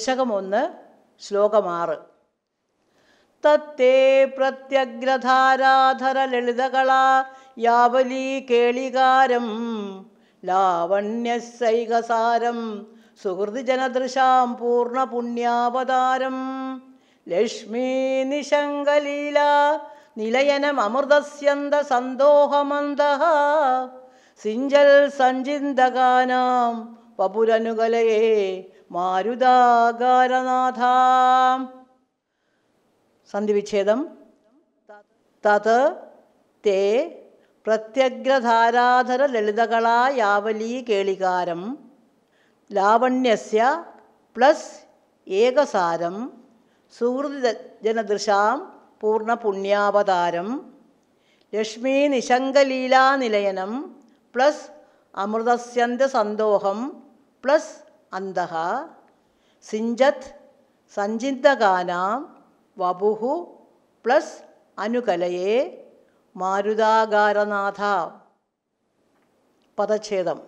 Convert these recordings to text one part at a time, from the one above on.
ദശകമൊന്ന് ശ്ലോകമാറ് തത്തേ പ്രത്യഗ്രധാരാധര ലളിതകളാ യാവലീ കേളികാരം ലാവണ്യസൈകസാരം സുഹൃതിജനദൃശാം പൂർണ്ണ പുണ്യാവതാരം ലക്ഷ്മീ നിശങ്കലീല നിലയനം അമൃതസ്യന്ത സന്തോഹമന്ത സിഞ്ചൽ സഞ്ചിന്തകാനാം പപുരനുകലയേ മാരുതാകാരനാഥാം സന്ധിവിച്ഛേദം തത് തേ പ്രത്യഗ്രധാരാധര ലളിതകളായാവലീ കേളികാരം ലാവണ്യസ്യ പ്ലസ് ഏകസാരം സുഹൃദജനദൃശാം പൂർണ്ണപുണ്യാവതാരം ലക്ഷ്മീ നിശങ്കലീലാനിലയനം പ്ലസ് അമൃതസ്യന്ത സന്തോഷം പ്ലസ് അന്തഃ സിഞ്ചത് സഞ്ചിന്തകാനാം വപുഹു പ്ലസ് അനുകലയെ മാരുതാകാരനാഥ പദച്ഛേദം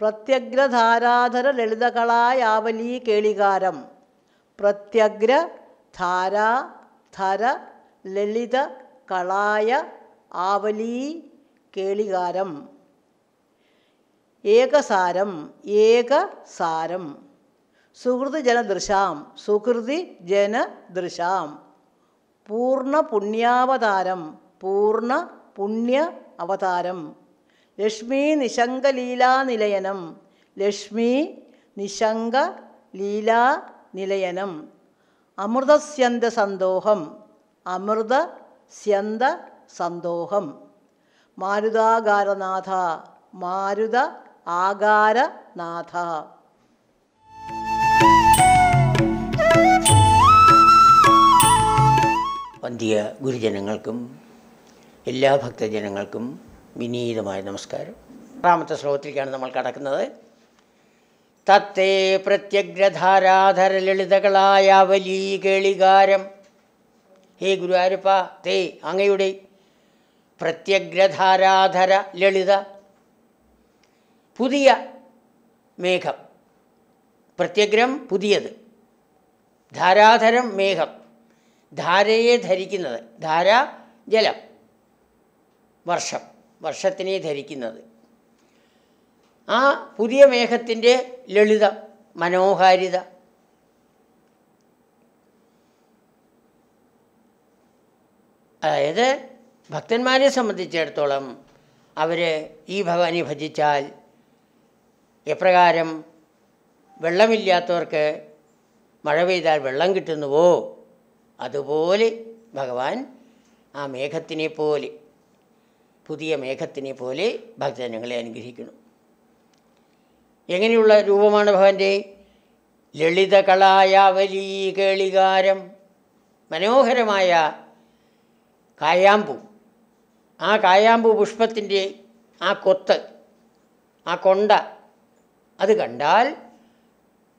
പ്രത്യഗ്രധാരാധര ലളിതകളായാവലീ കേളികാരം പ്രത്യഗ്ര ധാരാ ധര ലളിത കളായ ആവലീ കേളികാരം ഏകസാരം ഏകസാരം സുഹൃതി ജനദൃശാം സുഹൃതി ജനദൃശാം പൂർണ്ണ പുണ്യാവതാരം പൂർണ്ണ പുണ്യ അവതാരം ലക്ഷ്മി നിശങ്കലീലാനിലയനം ലക്ഷ്മി നിശങ്ക ലീലാനിലയനം അമൃതസ്യന്ത സന്തോഹം അമൃത സ്യന്ത സന്തോഹം മാരുതാകാരനാഥ മാരുത ആകാരനാഥ പന്തിയ ഗുരുജനങ്ങൾക്കും എല്ലാ ഭക്തജനങ്ങൾക്കും വിനീതമായ നമസ്കാരം ആറാമത്തെ ശ്ലോകത്തിലേക്കാണ് നമ്മൾ കടക്കുന്നത് തത്തേ പ്രത്യഗ്രധാരാധര ലളിതകളായ വലീ കേളികാരം ഹേ ഗുരുവായൂരപ്പ തേ അങ്ങയുടെ പ്രത്യഗ്രധാരാധര ലളിത പുതിയ മേഘം പ്രത്യഗ്രഹം പുതിയത് ധാരാധരം മേഘം ധാരയെ ധരിക്കുന്നത് ധാര ജലം വർഷം വർഷത്തിനെ ധരിക്കുന്നത് ആ പുതിയ മേഘത്തിൻ്റെ ലളിത മനോഹാരിത അതായത് ഭക്തന്മാരെ സംബന്ധിച്ചിടത്തോളം അവർ ഈ ഭഗവാനെ ഭജിച്ചാൽ എപ്രകാരം വെള്ളമില്ലാത്തവർക്ക് മഴ പെയ്താൽ വെള്ളം കിട്ടുന്നുവോ അതുപോലെ ഭഗവാൻ ആ മേഘത്തിനെ പോലെ പുതിയ മേഘത്തിനെ പോലെ ഭക്തജനങ്ങളെ അനുഗ്രഹിക്കുന്നു എങ്ങനെയുള്ള രൂപമാണ് ഭഗവാന്റെ ലളിതകളായാവലീ കേളികാരം മനോഹരമായ കായാമ്പൂ ആ കായാമ്പൂ പുഷ്പത്തിൻ്റെ ആ കൊത്ത് ആ കൊണ്ട അത് കണ്ടാൽ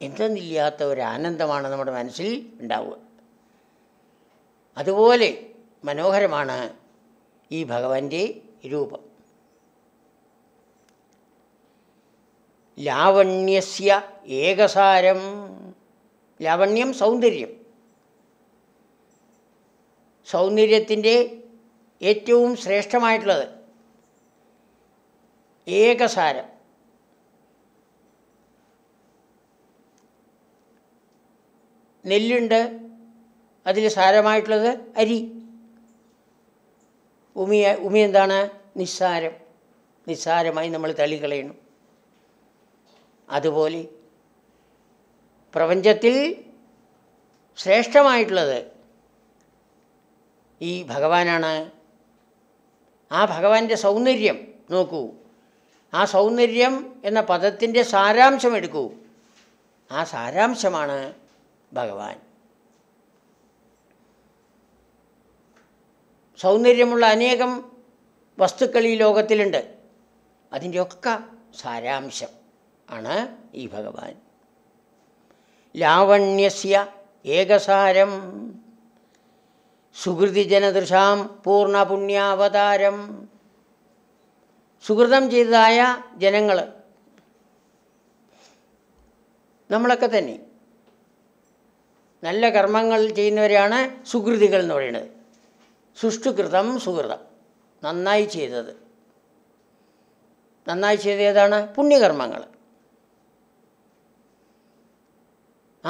എന്തെന്നില്ലാത്ത ഒരു ആനന്ദമാണ് നമ്മുടെ മനസ്സിൽ ഉണ്ടാവുക അതുപോലെ മനോഹരമാണ് ഈ ഭഗവാന്റെ രൂപം ലാവണ്യസ്യ ഏകസാരം ലാവണ്യം സൗന്ദര്യം സൗന്ദര്യത്തിൻ്റെ ഏറ്റവും ശ്രേഷ്ഠമായിട്ടുള്ളത് ഏകസാരം നെല്ലുണ്ട് അതിൽ സാരമായിട്ടുള്ളത് അരി ഉമിയ ഉമി എന്താണ് നിസ്സാരം നിസ്സാരമായി നമ്മൾ തള്ളിക്കളയണം അതുപോലെ പ്രപഞ്ചത്തിൽ ശ്രേഷ്ഠമായിട്ടുള്ളത് ഈ ഭഗവാനാണ് ആ ഭഗവാന്റെ സൗന്ദര്യം നോക്കൂ ആ സൗന്ദര്യം എന്ന പദത്തിൻ്റെ സാരാംശം എടുക്കൂ ആ സാരാംശമാണ് ഭഗവാൻ സൗന്ദര്യമുള്ള അനേകം വസ്തുക്കൾ ഈ ലോകത്തിലുണ്ട് അതിൻ്റെയൊക്കെ സാരാംശം ആണ് ഈ ഭഗവാൻ ലാവണ്യസ്യ ഏകസാരം സുഹൃതിജനദൃശാം പുണ്യാവതാരം സുഹൃതം ചെയ്തതായ ജനങ്ങൾ നമ്മളൊക്കെ തന്നെ നല്ല കർമ്മങ്ങൾ ചെയ്യുന്നവരെയാണ് സുഹൃതികൾ എന്ന് പറയുന്നത് സുഷ്ടുകൃതം സുഹൃതം നന്നായി ചെയ്തത് നന്നായി ചെയ്ത ഏതാണ് പുണ്യകർമ്മങ്ങൾ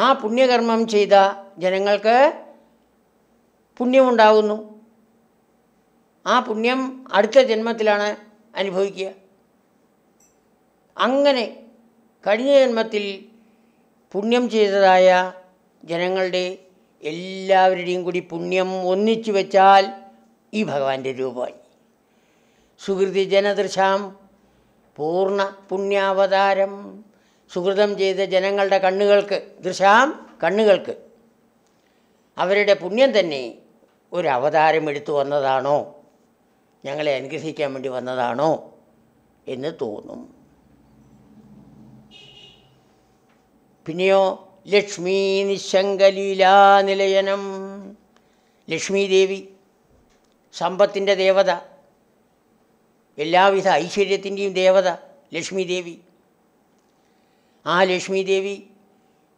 ആ പുണ്യകർമ്മം ചെയ്ത ജനങ്ങൾക്ക് പുണ്യമുണ്ടാകുന്നു ആ പുണ്യം അടുത്ത ജന്മത്തിലാണ് അനുഭവിക്കുക അങ്ങനെ കഴിഞ്ഞ ജന്മത്തിൽ പുണ്യം ചെയ്തതായ ജനങ്ങളുടെ എല്ലാവരുടെയും കൂടി പുണ്യം ഒന്നിച്ചു വെച്ചാൽ ഈ ഭഗവാന്റെ രൂപമായി സുഹൃതി ജനദൃശാം പൂർണ്ണ പുണ്യാവതാരം സുഹൃതം ചെയ്ത ജനങ്ങളുടെ കണ്ണുകൾക്ക് ദൃശാം കണ്ണുകൾക്ക് അവരുടെ പുണ്യം തന്നെ ഒരു അവതാരം എടുത്തു വന്നതാണോ ഞങ്ങളെ അനുഗ്രഹിക്കാൻ വേണ്ടി വന്നതാണോ എന്ന് തോന്നും പിന്നെയോ ലക്ഷ്മീ നിശങ്കലീലാനിലയനം ലക്ഷ്മീദേവി സമ്പത്തിൻ്റെ ദേവത എല്ലാവിധ ഐശ്വര്യത്തിൻ്റെയും ദേവത ലക്ഷ്മീദേവി ആ ലക്ഷ്മീദേവി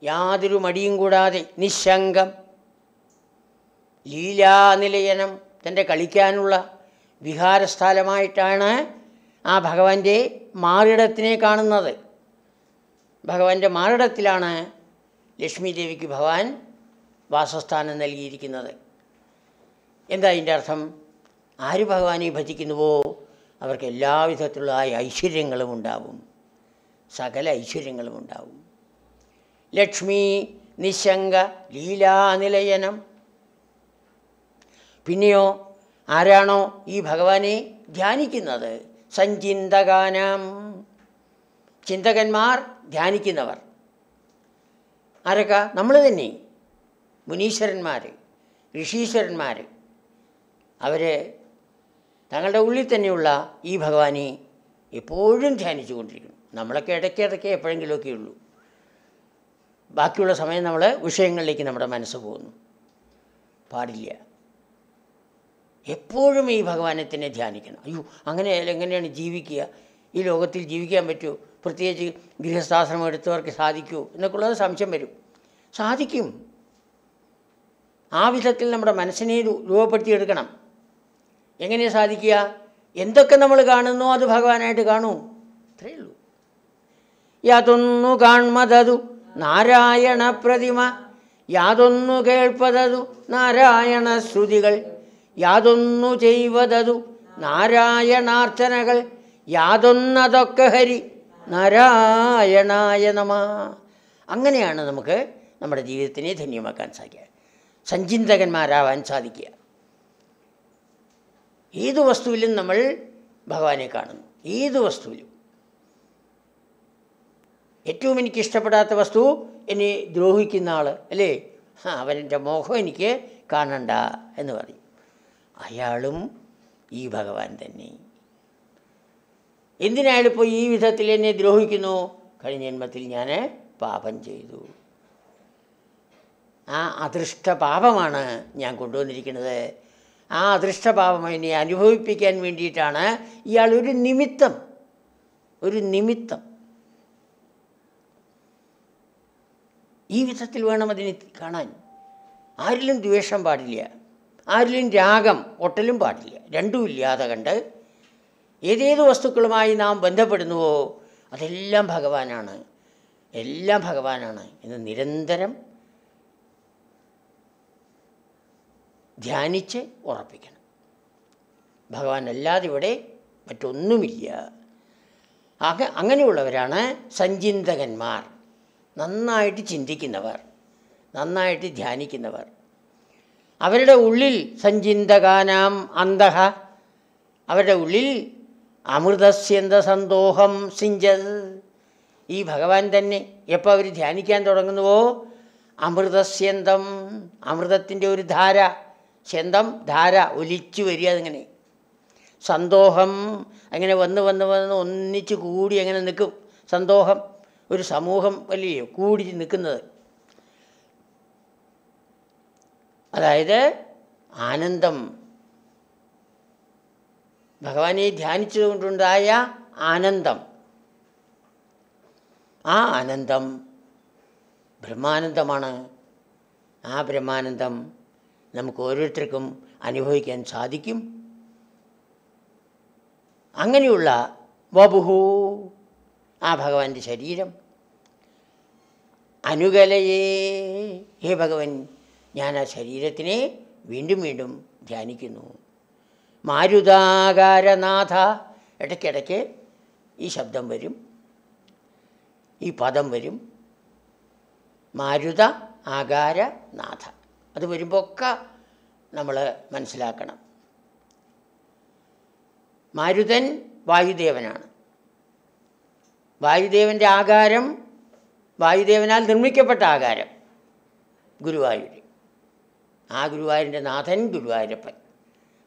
യാതൊരു മടിയും കൂടാതെ നിശങ്കം ലീലാനിലയനം തൻ്റെ കളിക്കാനുള്ള വിഹാരസ്ഥലമായിട്ടാണ് ആ ഭഗവാന്റെ മാറിടത്തിനെ കാണുന്നത് ഭഗവാന്റെ മാറിടത്തിലാണ് ലക്ഷ്മി ദേവിക്ക് ഭഗവാൻ വാസസ്ഥാനം നൽകിയിരിക്കുന്നത് എന്താ അതിൻ്റെ അർത്ഥം ആര് ഭഗവാനെ ഭജിക്കുന്നുവോ അവർക്ക് എല്ലാവിധത്തിലുള്ള ഐശ്വര്യങ്ങളും ഉണ്ടാവും സകല ഐശ്വര്യങ്ങളും ഉണ്ടാവും ലക്ഷ്മി നിശങ്ക ലീലാനിലയനം പിന്നെയോ ആരാണോ ഈ ഭഗവാനെ ധ്യാനിക്കുന്നത് സഞ്ചിന്തകാനം ചിന്തകന്മാർ ധ്യാനിക്കുന്നവർ ആരൊക്കെ നമ്മൾ തന്നെ മുനീശ്വരന്മാർ ഋഷീശ്വരന്മാർ അവർ തങ്ങളുടെ ഉള്ളിൽ തന്നെയുള്ള ഈ ഭഗവാനെ എപ്പോഴും ധ്യാനിച്ചു കൊണ്ടിരിക്കുന്നു നമ്മളൊക്കെ ഇടയ്ക്ക് ഇടയ്ക്ക് എപ്പോഴെങ്കിലുമൊക്കെ ഉള്ളൂ ബാക്കിയുള്ള സമയം നമ്മൾ വിഷയങ്ങളിലേക്ക് നമ്മുടെ മനസ്സ് പോകുന്നു പാടില്ല എപ്പോഴും ഈ ഭഗവാനെ തന്നെ ധ്യാനിക്കണം അയ്യോ അങ്ങനെ എങ്ങനെയാണ് ജീവിക്കുക ഈ ലോകത്തിൽ ജീവിക്കാൻ പറ്റുമോ പ്രത്യേകിച്ച് ഗൃഹസ്ഥാശ്രമം എടുത്തവർക്ക് സാധിക്കൂ എന്നൊക്കെയുള്ളത് സംശയം വരും സാധിക്കും ആ വിധത്തിൽ നമ്മുടെ മനസ്സിനെ രൂപപ്പെടുത്തിയെടുക്കണം എങ്ങനെ സാധിക്കുക എന്തൊക്കെ നമ്മൾ കാണുന്നു അത് ഭഗവാനായിട്ട് കാണൂ ഇത്രയേ ഉള്ളൂ യാതൊന്നു കാൺമതതു നാരായണ പ്രതിമ യാതൊന്നു കേൾപ്പതതു നാരായണ ശ്രുതികൾ യാതൊന്നു ചെയ്വതതു നാരായണാർച്ചനകൾ യാതൊന്നതൊക്കെ ഹരി നാരായണായ നമ അങ്ങനെയാണ് നമുക്ക് നമ്മുടെ ജീവിതത്തിനെ ധന്യമാക്കാൻ സാധിക്കുക സഞ്ചിന്തകന്മാരാവാൻ സാധിക്കുക ഏത് വസ്തുവിലും നമ്മൾ ഭഗവാനെ കാണുന്നു ഏത് വസ്തുവിലും ഏറ്റവും എനിക്ക് ഇഷ്ടപ്പെടാത്ത വസ്തു എന്നെ ദ്രോഹിക്കുന്ന ആൾ അല്ലേ അവൻ്റെ മോഹം എനിക്ക് കാണണ്ട എന്ന് പറയും അയാളും ഈ ഭഗവാൻ തന്നെ എന്തിനാളിപ്പോൾ ഈ വിധത്തിൽ എന്നെ ദ്രോഹിക്കുന്നു കഴിഞ്ഞ ജന്മത്തിൽ ഞാൻ പാപം ചെയ്തു ആ അദൃഷ്ട പാപമാണ് ഞാൻ കൊണ്ടുവന്നിരിക്കുന്നത് ആ അദൃഷ്ട പാപം എന്നെ അനുഭവിപ്പിക്കാൻ വേണ്ടിയിട്ടാണ് ഇയാൾ ഒരു നിമിത്തം ഒരു നിമിത്തം ഈ വിധത്തിൽ വേണം അതിനെ കാണാൻ ആരിലും ദ്വേഷം പാടില്ല ആരിലും രാഗം ഒട്ടലും പാടില്ല രണ്ടും ഇല്ലാതെ കണ്ട് ഏതേത് വസ്തുക്കളുമായി നാം ബന്ധപ്പെടുന്നുവോ അതെല്ലാം ഭഗവാനാണ് എല്ലാം ഭഗവാനാണ് എന്ന് നിരന്തരം ധ്യാനിച്ച് ഉറപ്പിക്കണം ഭഗവാൻ അല്ലാതെ ഇവിടെ മറ്റൊന്നുമില്ല ആകെ അങ്ങനെയുള്ളവരാണ് സഞ്ചിന്തകന്മാർ നന്നായിട്ട് ചിന്തിക്കുന്നവർ നന്നായിട്ട് ധ്യാനിക്കുന്നവർ അവരുടെ ഉള്ളിൽ സഞ്ചിന്തകാനാം അന്തഹ അവരുടെ ഉള്ളിൽ അമൃതസ്യന്ത സന്തോഹം സിഞ്ചത് ഈ ഭഗവാൻ തന്നെ എപ്പോൾ അവർ ധ്യാനിക്കാൻ തുടങ്ങുന്നുവോ അമൃതസ്യന്തം അമൃതത്തിൻ്റെ ഒരു ധാര ശന്തം ധാര ഒലിച്ചു വരിക അതിങ്ങനെ സന്തോഷം അങ്ങനെ വന്ന് വന്ന് വന്ന് ഒന്നിച്ച് കൂടി അങ്ങനെ നിൽക്കും സന്തോഷം ഒരു സമൂഹം വലിയ കൂടി നിൽക്കുന്നത് അതായത് ആനന്ദം ഭഗവാനെ ധ്യാനിച്ചുകൊണ്ടുണ്ടായ ആനന്ദം ആ ആനന്ദം ബ്രഹ്മാനന്ദമാണ് ആ ബ്രഹ്മാനന്ദം നമുക്ക് ഓരോരുത്തർക്കും അനുഭവിക്കാൻ സാധിക്കും അങ്ങനെയുള്ള വപുഹു ആ ഭഗവാന്റെ ശരീരം അനുകലയേ ഹേ ഭഗവൻ ഞാൻ ആ ശരീരത്തിനെ വീണ്ടും വീണ്ടും ധ്യാനിക്കുന്നു മാരുതാകാരനാഥ ഇടയ്ക്കിടയ്ക്ക് ഈ ശബ്ദം വരും ഈ പദം വരും മാരുത ആകാരനാഥ അത് വരുമ്പോൾ ഒക്കെ നമ്മൾ മനസ്സിലാക്കണം മാരുതൻ വായുദേവനാണ് വായുദേവൻ്റെ ആകാരം വായുദേവനാൽ നിർമ്മിക്കപ്പെട്ട ആകാരം ഗുരുവായൂർ ആ ഗുരുവായൂരിൻ്റെ നാഥൻ ഗുരുവായൂരപ്പൻ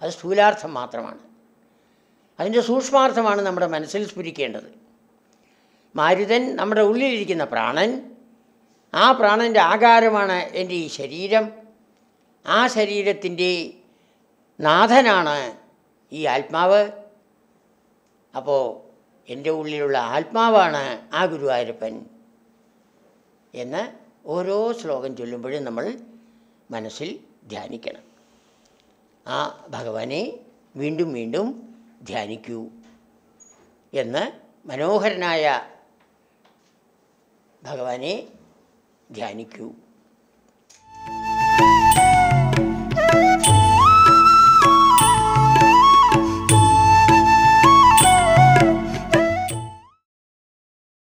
അത് സ്ഥൂലാർത്ഥം മാത്രമാണ് അതിൻ്റെ സൂക്ഷ്മാർത്ഥമാണ് നമ്മുടെ മനസ്സിൽ സ്ഫുരിക്കേണ്ടത് മാരുതൻ നമ്മുടെ ഉള്ളിലിരിക്കുന്ന പ്രാണൻ ആ പ്രാണൻ്റെ ആകാരമാണ് എൻ്റെ ഈ ശരീരം ആ ശരീരത്തിൻ്റെ നാഥനാണ് ഈ ആത്മാവ് അപ്പോൾ എൻ്റെ ഉള്ളിലുള്ള ആത്മാവാണ് ആ ഗുരുവായൂരപ്പൻ എന്ന് ഓരോ ശ്ലോകം ചൊല്ലുമ്പോഴും നമ്മൾ മനസ്സിൽ ധ്യാനിക്കണം ആ ഭഗവാനെ വീണ്ടും വീണ്ടും ധ്യാനിക്കൂ എന്ന് മനോഹരനായ ഭഗവാനെ ധ്യാനിക്കൂ